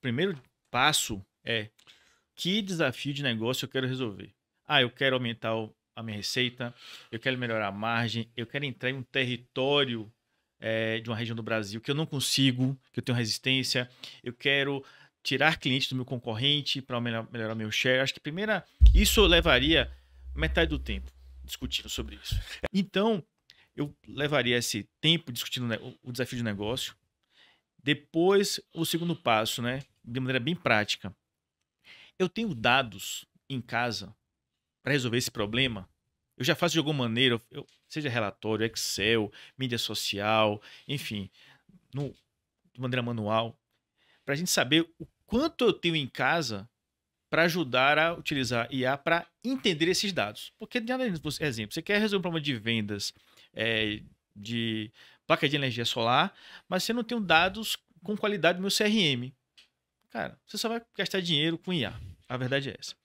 primeiro passo é que desafio de negócio eu quero resolver. Ah, eu quero aumentar o, a minha receita, eu quero melhorar a margem, eu quero entrar em um território é, de uma região do Brasil que eu não consigo, que eu tenho resistência, eu quero tirar clientes do meu concorrente para melhor, melhorar meu share. Acho que primeira isso levaria metade do tempo discutindo sobre isso. Então, eu levaria esse tempo discutindo o desafio de negócio, depois, o segundo passo, né? De maneira bem prática. Eu tenho dados em casa para resolver esse problema? Eu já faço de alguma maneira, eu, seja relatório, Excel, mídia social, enfim, no, de maneira manual, para a gente saber o quanto eu tenho em casa para ajudar a utilizar IA para entender esses dados. Porque, por exemplo, você quer resolver um problema de vendas, é, de placa de energia solar, mas você não tem dados com qualidade do meu CRM. Cara, você só vai gastar dinheiro com IA. A verdade é essa.